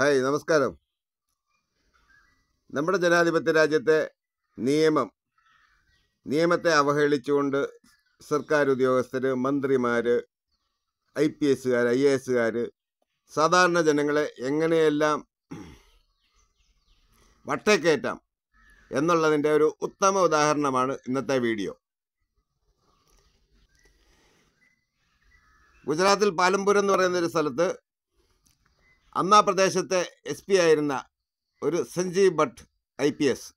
hi നമസ്കാരം നമ്മുടെ ജനാധിപത്യ രാജ്യത്തെ നിയമം നിയമത്തെ അവഹേളിച്ചുകൊണ്ട് സർക്കാർ ഉദ്യോഗസ്ഥർ മന്ത്രിമാർ ഐ പി എസ്സുകാർ ഐ എ എസ്സുകാർ സാധാരണ ജനങ്ങളെ എങ്ങനെയെല്ലാം വട്ടേക്കയറ്റാം എന്നുള്ളതിൻ്റെ ഒരു ഉത്തമ ഉദാഹരണമാണ് ഇന്നത്തെ വീഡിയോ ഗുജറാത്തിൽ പാലംപുരം എന്ന് പറയുന്ന ഒരു സ്ഥലത്ത് അന്ന് ആ പ്രദേശത്തെ എസ് പി ആയിരുന്ന ഒരു Sanjeev Bhatt I P S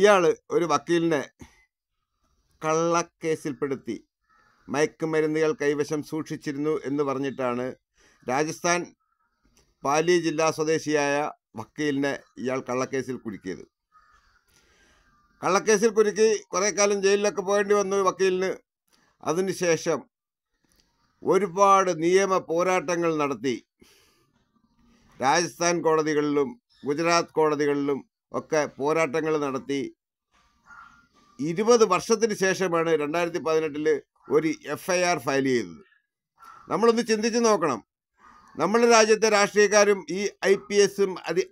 ഇയാൾ ഒരു വക്കീലിനെ കള്ളക്കേസിൽപ്പെടുത്തി മയക്കുമരുന്നുകൾ കൈവശം സൂക്ഷിച്ചിരുന്നു എന്ന് പറഞ്ഞിട്ടാണ് രാജസ്ഥാൻ പാലി ജില്ലാ സ്വദേശിയായ വക്കീലിനെ ഇയാൾ കള്ളക്കേസിൽ കുരുക്കിയത് കള്ളക്കേസിൽ കുരുക്കി കുറേ കാലം ജയിലിലൊക്കെ പോകേണ്ടി വന്നു വക്കീലിന് അതിനുശേഷം ഒരുപാട് നിയമ പോരാട്ടങ്ങൾ നടത്തി രാജസ്ഥാൻ കോടതികളിലും ഗുജറാത്ത് കോടതികളിലും ഒക്കെ പോരാട്ടങ്ങൾ നടത്തി ഇരുപത് വർഷത്തിന് ശേഷമാണ് രണ്ടായിരത്തി പതിനെട്ടിൽ ഒരു എഫ് ഐ ആർ ഫയൽ ചെയ്തത് നമ്മളൊന്ന് ചിന്തിച്ച് നോക്കണം നമ്മുടെ രാജ്യത്തെ രാഷ്ട്രീയക്കാരും ഈ ഐ പി എസും അതി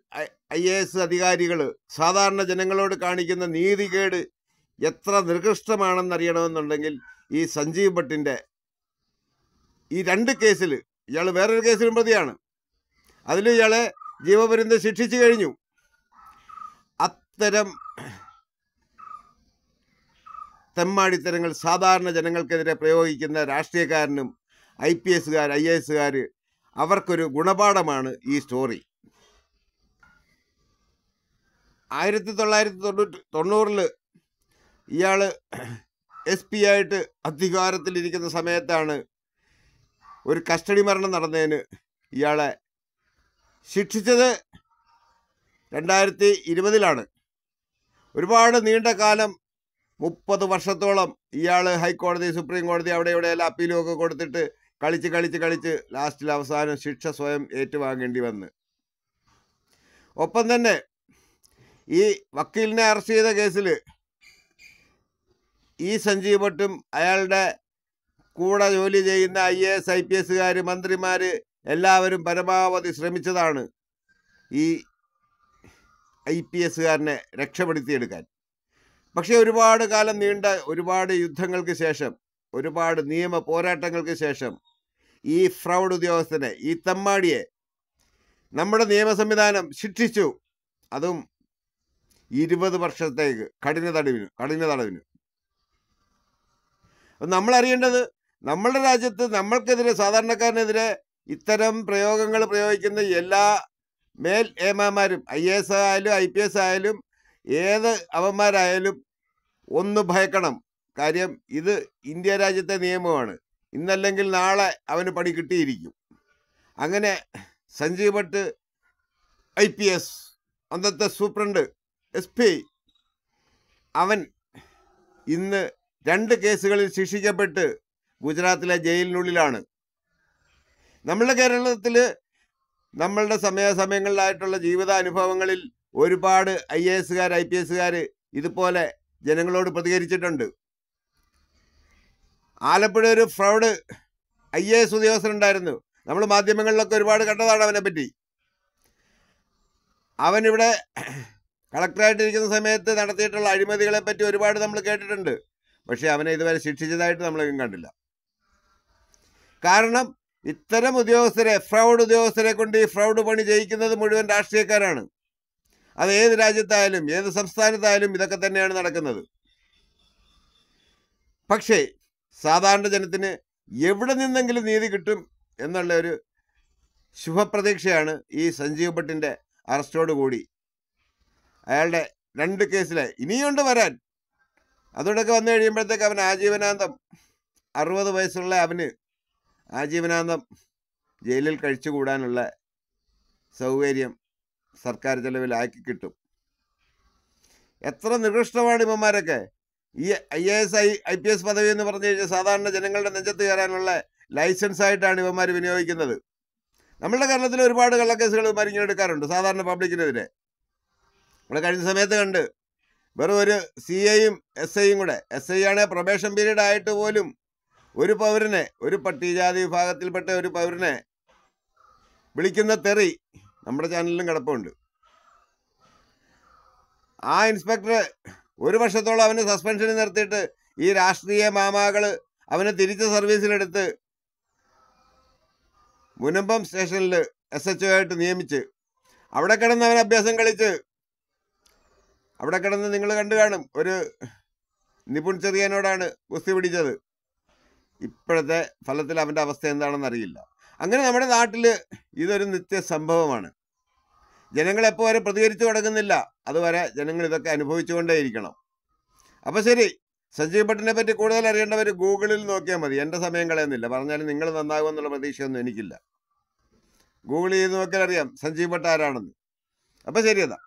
ഐ എ എസ് അധികാരികൾ സാധാരണ ജനങ്ങളോട് കാണിക്കുന്ന നീതികേട് എത്ര നികൃഷ്ടമാണെന്നറിയണമെന്നുണ്ടെങ്കിൽ ഈ സഞ്ജീവ് ഭട്ടിൻ്റെ ഈ രണ്ട് കേസിൽ ഇയാൾ വേറൊരു കേസിലും പ്രതിയാണ് അതിൽ ഇയാളെ ജീവപര്യന്തം ശിക്ഷിച്ചു കഴിഞ്ഞു അത്തരം തെമ്മാടിത്തരങ്ങൾ സാധാരണ ജനങ്ങൾക്കെതിരെ പ്രയോഗിക്കുന്ന രാഷ്ട്രീയക്കാരനും ഐ പി എസുകാർ ഐ എ എസുകാർ അവർക്കൊരു ഗുണപാഠമാണ് ഈ സ്റ്റോറി ആയിരത്തി തൊള്ളായിരത്തി തൊണ്ണൂറ്റി തൊണ്ണൂറിൽ ഇയാൾ എസ് പി ആയിട്ട് അധികാരത്തിലിരിക്കുന്ന സമയത്താണ് ഒരു കസ്റ്റഡി മരണം നടന്നതിന് ഇയാളെ ശിക്ഷിച്ചത് രണ്ടായിരത്തി ഇരുപതിലാണ് ഒരുപാട് നീണ്ട കാലം മുപ്പത് വർഷത്തോളം ഇയാൾ ഹൈക്കോടതി സുപ്രീം കോടതി അവിടെ എല്ലാം അപ്പീലുമൊക്കെ കൊടുത്തിട്ട് കളിച്ച് കളിച്ച് കളിച്ച് ലാസ്റ്റിൽ അവസാനം ശിക്ഷ സ്വയം ഏറ്റുവാങ്ങേണ്ടി വന്ന് ഒപ്പം തന്നെ ഈ വക്കീലിനെ അറസ്റ്റ് ചെയ്ത കേസിൽ ഈ സഞ്ജീവ് ഭട്ടും അയാളുടെ കൂടെ ജോലി ചെയ്യുന്ന I A S I P എസുകാർ മന്ത്രിമാർ എല്ലാവരും പരമാവധി ശ്രമിച്ചതാണ് ഈ ഐ പി എസുകാരനെ രക്ഷപ്പെടുത്തിയെടുക്കാൻ പക്ഷേ ഒരുപാട് കാലം നീണ്ട ഒരുപാട് യുദ്ധങ്ങൾക്ക് ശേഷം ഒരുപാട് നിയമ പോരാട്ടങ്ങൾക്ക് ശേഷം ഈ ഫ്രൗഡ് ഉദ്യോഗസ്ഥനെ ഈ തമ്മാടിയെ നമ്മുടെ നിയമ സംവിധാനം ശിക്ഷിച്ചു അതും ഇരുപത് വർഷത്തേക്ക് കഠിന തടവിന് കഠിന തടവിന് നമ്മളറിയേണ്ടത് നമ്മളുടെ രാജ്യത്ത് നമ്മൾക്കെതിരെ സാധാരണക്കാരനെതിരെ ഇത്തരം പ്രയോഗങ്ങൾ പ്രയോഗിക്കുന്ന എല്ലാ മേൽ ഏമാമാരും ഐ എ എസ് ആയാലും ഐ പി എസ് ആയാലും ഏത് അവന്മാരായാലും ഒന്ന് ഭയക്കണം കാര്യം ഇത് ഇന്ത്യ രാജ്യത്തെ നിയമമാണ് ഇന്നല്ലെങ്കിൽ നാളെ അവന് പണി കിട്ടിയിരിക്കും അങ്ങനെ Sanjeev Bhatt I P S അന്നത്തെ സൂപ്രണ്ട് എസ് പി അവൻ ഇന്ന് രണ്ട് കേസുകളിൽ ശിക്ഷിക്കപ്പെട്ട് ഗുജറാത്തിലെ ജയിലിനുള്ളിലാണ് നമ്മളുടെ കേരളത്തിൽ നമ്മളുടെ സമയാസമയങ്ങളിലായിട്ടുള്ള ജീവിതാനുഭവങ്ങളിൽ ഒരുപാട് ഐ എ എസുകാർ ഐ പി എസുകാർ ഇതുപോലെ ജനങ്ങളോട് പ്രതികരിച്ചിട്ടുണ്ട് ആലപ്പുഴ ഒരു ഫ്രോഡ് ഐ എ എസ് ഉദ്യോഗസ്ഥനുണ്ടായിരുന്നു നമ്മൾ മാധ്യമങ്ങളിലൊക്കെ ഒരുപാട് കണ്ടതാണ് അവനെ പറ്റി അവനിവിടെ കളക്ടറായിട്ടിരിക്കുന്ന സമയത്ത് നടത്തിയിട്ടുള്ള അഴിമതികളെ പറ്റി ഒരുപാട് നമ്മൾ കേട്ടിട്ടുണ്ട് പക്ഷേ അവനെ ഇതുവരെ ശിക്ഷിച്ചതായിട്ട് നമ്മളെങ്കിലും കണ്ടില്ല കാരണം ഇത്തരം ഉദ്യോഗസ്ഥരെ ഫ്രൗഡ് ഉദ്യോഗസ്ഥരെ കൊണ്ട് ഈ ഫ്രൗഡ് പണി ചെയ്യിക്കുന്നത് മുഴുവൻ രാഷ്ട്രീയക്കാരാണ് അത് ഏത് രാജ്യത്തായാലും ഏത് സംസ്ഥാനത്തായാലും ഇതൊക്കെ തന്നെയാണ് നടക്കുന്നത് പക്ഷേ സാധാരണ ജനത്തിന് എവിടെ നിന്നെങ്കിലും നീതി കിട്ടും എന്നുള്ള ഒരു ശുഭപ്രതീക്ഷയാണ് ഈ സഞ്ജീവ് ഭട്ടിൻ്റെ അറസ്റ്റോടുകൂടി അയാളുടെ രണ്ട് കേസിലെ ഇനിയുണ്ട് വരാൻ അതോടൊക്കെ വന്നു കഴിയുമ്പോഴത്തേക്ക് അവൻ ആജീവനാന്തം അറുപത് വയസ്സുള്ള അവന് ആജീവനാന്തം ജയിലിൽ കഴിച്ചുകൂടാനുള്ള സൗകര്യം സർക്കാർ ചെലവിലാക്കി കിട്ടും എത്ര നികൃഷ്ടമാണ് ഇമ്മമാരൊക്കെ ഈ I A S I I P S പദവി എന്ന് പറഞ്ഞു കഴിഞ്ഞാൽ സാധാരണ ജനങ്ങളുടെ നെഞ്ചത്ത് കയറാനുള്ള ലൈസൻസ് ആയിട്ടാണ് ഇവന്മാർ വിനിയോഗിക്കുന്നത് നമ്മളുടെ കേരളത്തിൽ ഒരുപാട് കള്ളക്കേസുകൾ ഇവന്മാർ ഇങ്ങനെ എടുക്കാറുണ്ട് സാധാരണ പബ്ലിക്കിനെതിരെ നമ്മളെ കഴിഞ്ഞ സമയത്ത് കണ്ട് വെറും ഒരു സി എയും എസ് ഐയും കൂടെ എസ് ഐ ആണ് പ്രൊബേഷൻ പീരീഡ് ആയിട്ട് പോലും ഒരു പൗരനെ ഒരു പട്ടികജാതി വിഭാഗത്തിൽപ്പെട്ട ഒരു പൗരനെ വിളിക്കുന്ന തെറി നമ്മുടെ ചാനലിലും കിടപ്പുണ്ട് ആ ഇൻസ്പെക്ടർ ഒരു വർഷത്തോളം അവനെ സസ്പെൻഷനിൽ നിർത്തിയിട്ട് ഈ രാഷ്ട്രീയ മാമാകൾ അവനെ തിരിച്ച് സർവീസിലെടുത്ത് മുനമ്പം സ്റ്റേഷനിൽ എസ് എച്ച് ഒ ആയിട്ട് നിയമിച്ച് അവിടെ കിടന്ന് അവൻ അഭ്യാസം കളിച്ച് അവിടെ കിടന്ന് നിങ്ങൾ കണ്ടു കാണും ഒരു നിപുൺ ചെറിയനോടാണ് കുസ്തി പിടിച്ചത് ഇപ്പോഴത്തെ ഫലത്തിൽ അവൻ്റെ അവസ്ഥ എന്താണെന്ന് അറിയില്ല അങ്ങനെ നമ്മുടെ നാട്ടിൽ ഇതൊരു നിത്യ സംഭവമാണ് ജനങ്ങളെപ്പോൾ വരെ പ്രതികരിച്ചു തുടങ്ങുന്നില്ല അതുവരെ ജനങ്ങൾ ഇതൊക്കെ അനുഭവിച്ചുകൊണ്ടേയിരിക്കണം അപ്പോൾ ശരി സഞ്ജീവ് ഭട്ടിനെ പറ്റി കൂടുതൽ അറിയേണ്ടവർ ഗൂഗിളിൽ നോക്കിയാൽ മതി എൻ്റെ സമയം കളയുന്നില്ല പറഞ്ഞാലും നിങ്ങൾ നന്നാകുമെന്നുള്ള പ്രതീക്ഷയൊന്നും എനിക്കില്ല ഗൂഗിൾ ചെയ്ത് നോക്കിയാൽ അറിയാം സഞ്ജീവ് ഭട്ട് ആരാണെന്ന് അപ്പോൾ ശരിയതാ